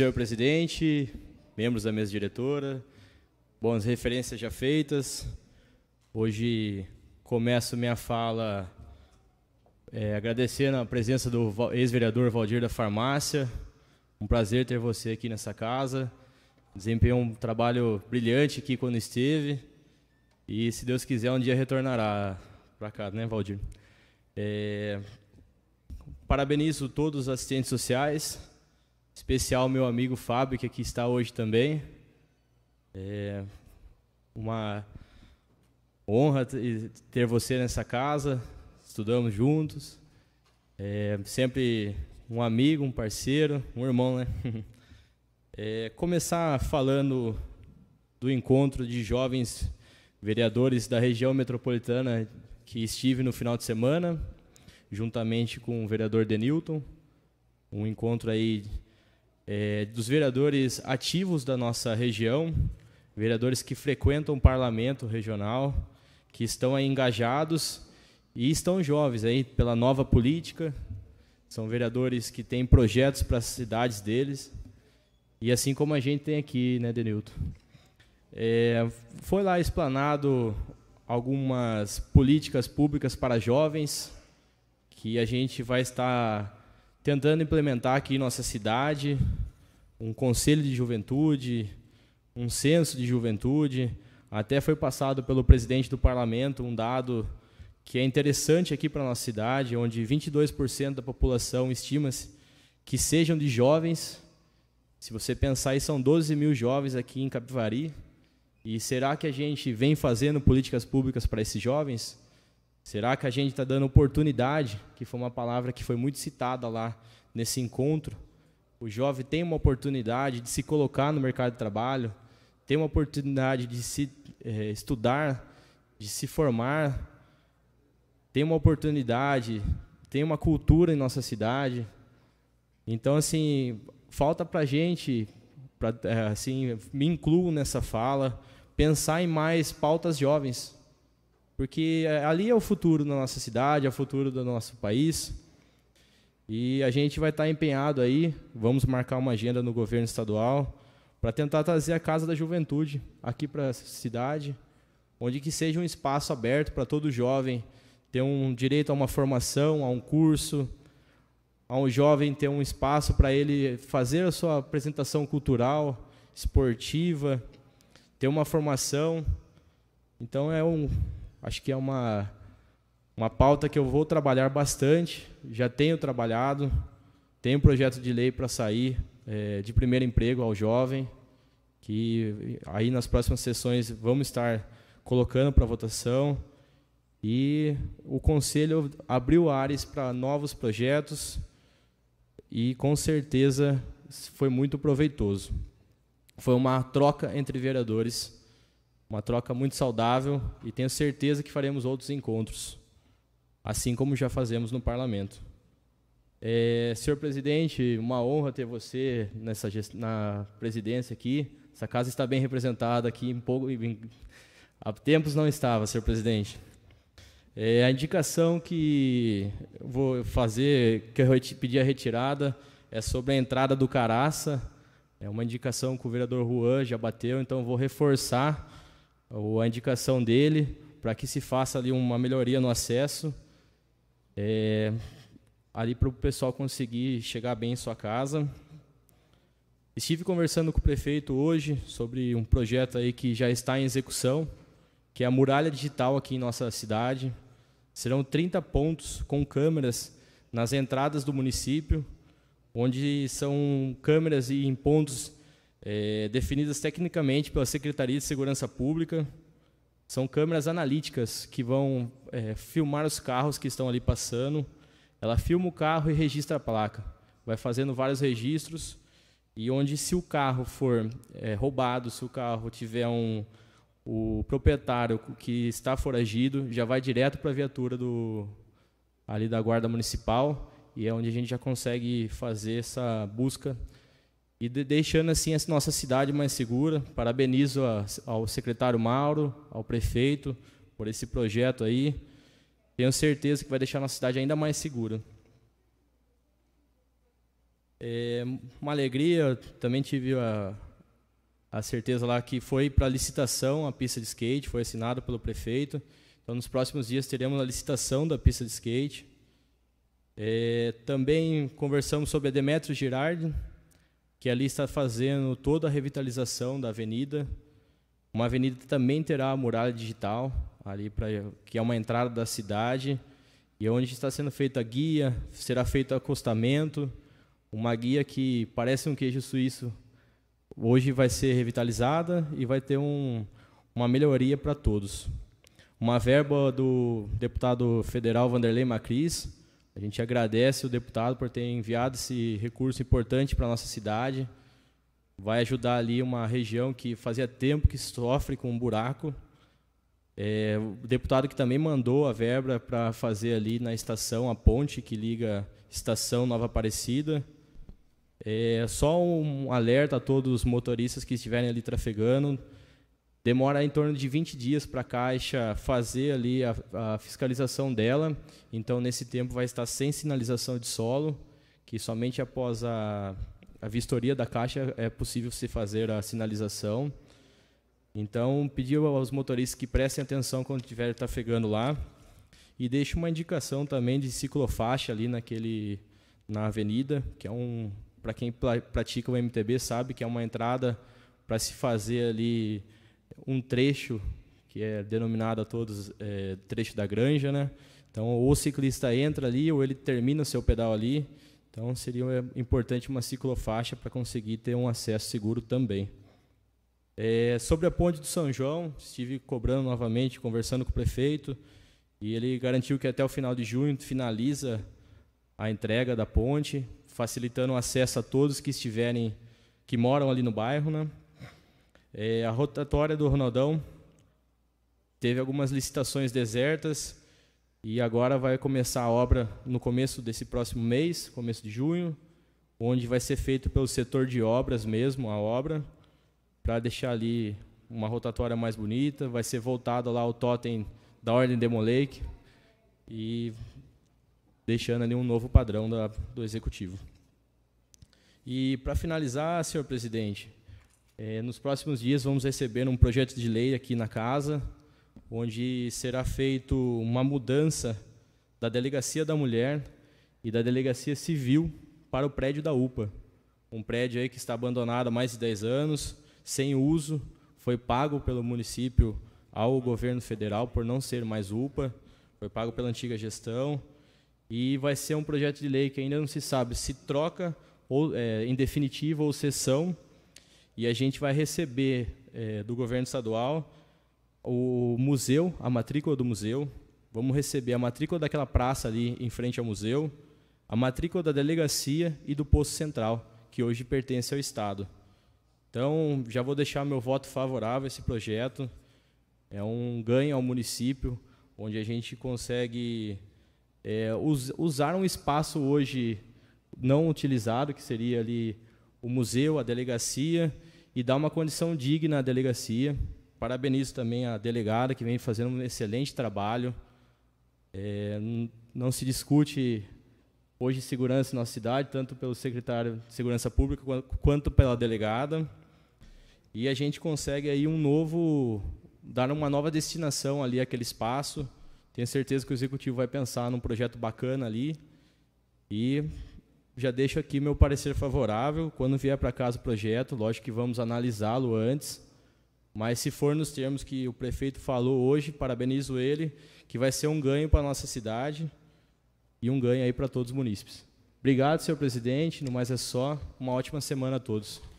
Senhor presidente, membros da mesa diretora, boas referências já feitas. Hoje começo minha fala é, agradecendo a presença do ex-vereador Valdir da Farmácia. Um prazer ter você aqui nessa casa. Desempenhou um trabalho brilhante aqui quando esteve. E, se Deus quiser, um dia retornará para cá, né, Valdir? É, parabenizo todos os assistentes sociais, especial meu amigo Fábio, que aqui está hoje também. É uma honra ter você nessa casa, estudamos juntos. É sempre um amigo, um parceiro, um irmão, né? É, começar falando do encontro de jovens vereadores da região metropolitana que estive no final de semana, juntamente com o vereador Denilton. Um encontro aí é, dos vereadores ativos da nossa região, vereadores que frequentam o parlamento regional, que estão engajados e estão jovens aí pela nova política. São vereadores que têm projetos para as cidades deles. E assim como a gente tem aqui, né, Denilton? É, foi lá explanado algumas políticas públicas para jovens que a gente vai estar tentando implementar aqui em nossa cidade, um conselho de juventude, um censo de juventude. Até foi passado pelo presidente do parlamento um dado que é interessante aqui para a nossa cidade, onde 22% da população estima-se que sejam de jovens. Se você pensar, aí são 12 mil jovens aqui em Capivari. E será que a gente vem fazendo políticas públicas para esses jovens? Será que a gente está dando oportunidade, que foi uma palavra que foi muito citada lá nesse encontro, o jovem tem uma oportunidade de se colocar no mercado de trabalho, tem uma oportunidade de se é, estudar, de se formar, tem uma oportunidade, tem uma cultura em nossa cidade. Então, assim, falta para a gente, pra, é, assim, me incluo nessa fala, pensar em mais pautas jovens, porque é, ali é o futuro da nossa cidade, é o futuro do nosso país. E a gente vai estar tá empenhado aí, vamos marcar uma agenda no governo estadual para tentar trazer a Casa da Juventude aqui para a cidade, onde que seja um espaço aberto para todo jovem ter um direito a uma formação, a um curso, a um jovem ter um espaço para ele fazer a sua apresentação cultural, esportiva, ter uma formação. Então é um, acho que é uma uma pauta que eu vou trabalhar bastante, já tenho trabalhado, tem um projeto de lei para sair é, de primeiro emprego ao jovem, que aí nas próximas sessões vamos estar colocando para votação. E o Conselho abriu áreas para novos projetos e com certeza foi muito proveitoso. Foi uma troca entre vereadores, uma troca muito saudável e tenho certeza que faremos outros encontros assim como já fazemos no parlamento. É, senhor presidente, uma honra ter você nessa na presidência aqui. Essa casa está bem representada aqui. Em pouco, em, há tempos não estava, senhor presidente. É, a indicação que vou fazer, que eu pedi a retirada, é sobre a entrada do Caraça. É uma indicação que o vereador Juan já bateu, então vou reforçar a indicação dele para que se faça ali uma melhoria no acesso é, ali para o pessoal conseguir chegar bem em sua casa. Estive conversando com o prefeito hoje sobre um projeto aí que já está em execução, que é a muralha digital aqui em nossa cidade. Serão 30 pontos com câmeras nas entradas do município, onde são câmeras e em pontos é, definidas tecnicamente pela Secretaria de Segurança Pública são câmeras analíticas que vão é, filmar os carros que estão ali passando. Ela filma o carro e registra a placa. Vai fazendo vários registros e onde se o carro for é, roubado, se o carro tiver um o proprietário que está foragido, já vai direto para a viatura do ali da guarda municipal e é onde a gente já consegue fazer essa busca e de deixando assim a nossa cidade mais segura. Parabenizo a, ao secretário Mauro, ao prefeito por esse projeto aí. Tenho certeza que vai deixar a nossa cidade ainda mais segura. É uma alegria, também tive a, a certeza lá que foi para licitação a pista de skate, foi assinada pelo prefeito. Então, nos próximos dias teremos a licitação da pista de skate. É, também conversamos sobre a Demetrio Girardi, que ali está fazendo toda a revitalização da avenida. Uma avenida que também terá a muralha digital, ali pra, que é uma entrada da cidade, e é onde está sendo feita a guia, será feito acostamento, uma guia que parece um queijo suíço. Hoje vai ser revitalizada e vai ter um, uma melhoria para todos. Uma verba do deputado federal Vanderlei Macris, a gente agradece o deputado por ter enviado esse recurso importante para a nossa cidade. Vai ajudar ali uma região que fazia tempo que sofre com um buraco. É, o deputado que também mandou a verba para fazer ali na estação a ponte que liga estação Nova Aparecida. É, só um alerta a todos os motoristas que estiverem ali trafegando demora em torno de 20 dias para a Caixa fazer ali a, a, fiscalização dela. Então, nesse tempo, vai estar sem sinalização de solo, que somente após a, a vistoria da Caixa é possível se fazer a sinalização. Então, pediu aos motoristas que prestem atenção quando estiver trafegando lá. E deixe uma indicação também de ciclofaixa ali naquele, na avenida, que é um... Para quem pratica o MTB sabe que é uma entrada para se fazer ali um trecho que é denominado a todos é, trecho da granja, né? Então, ou o ciclista entra ali ou ele termina o seu pedal ali. Então, seria é, importante uma ciclofaixa para conseguir ter um acesso seguro também. É, sobre a ponte do São João, estive cobrando novamente, conversando com o prefeito, e ele garantiu que até o final de junho finaliza a entrega da ponte, facilitando o acesso a todos que estiverem, que moram ali no bairro, né? É, a rotatória do Ronaldão teve algumas licitações desertas e agora vai começar a obra no começo desse próximo mês, começo de junho, onde vai ser feito pelo setor de obras mesmo, a obra, para deixar ali uma rotatória mais bonita, vai ser voltado lá o totem da Ordem moleque e deixando ali um novo padrão da, do executivo. E para finalizar, senhor presidente, é, nos próximos dias vamos receber um projeto de lei aqui na casa, onde será feito uma mudança da delegacia da mulher e da delegacia civil para o prédio da UPA. Um prédio aí que está abandonado há mais de 10 anos, sem uso, foi pago pelo município ao governo federal por não ser mais UPA, foi pago pela antiga gestão e vai ser um projeto de lei que ainda não se sabe se troca ou é, em definitiva ou sessão e a gente vai receber é, do governo estadual o museu, a matrícula do museu, vamos receber a matrícula daquela praça ali em frente ao museu, a matrícula da delegacia e do posto central, que hoje pertence ao Estado. Então, já vou deixar meu voto favorável a esse projeto. É um ganho ao município, onde a gente consegue é, us usar um espaço hoje não utilizado, que seria ali o museu, a delegacia, e dar uma condição digna à delegacia. Parabenizo também a delegada, que vem fazendo um excelente trabalho. É, não se discute hoje segurança na nossa cidade, tanto pelo secretário de Segurança Pública quanto pela delegada. E a gente consegue aí um novo dar uma nova destinação ali àquele espaço. Tenho certeza que o executivo vai pensar num projeto bacana ali e já deixo aqui meu parecer favorável. Quando vier para casa o projeto, lógico que vamos analisá-lo antes. Mas se for nos termos que o prefeito falou hoje, parabenizo ele, que vai ser um ganho para a nossa cidade e um ganho aí para todos os munícipes. Obrigado, senhor presidente. No mais é só. Uma ótima semana a todos.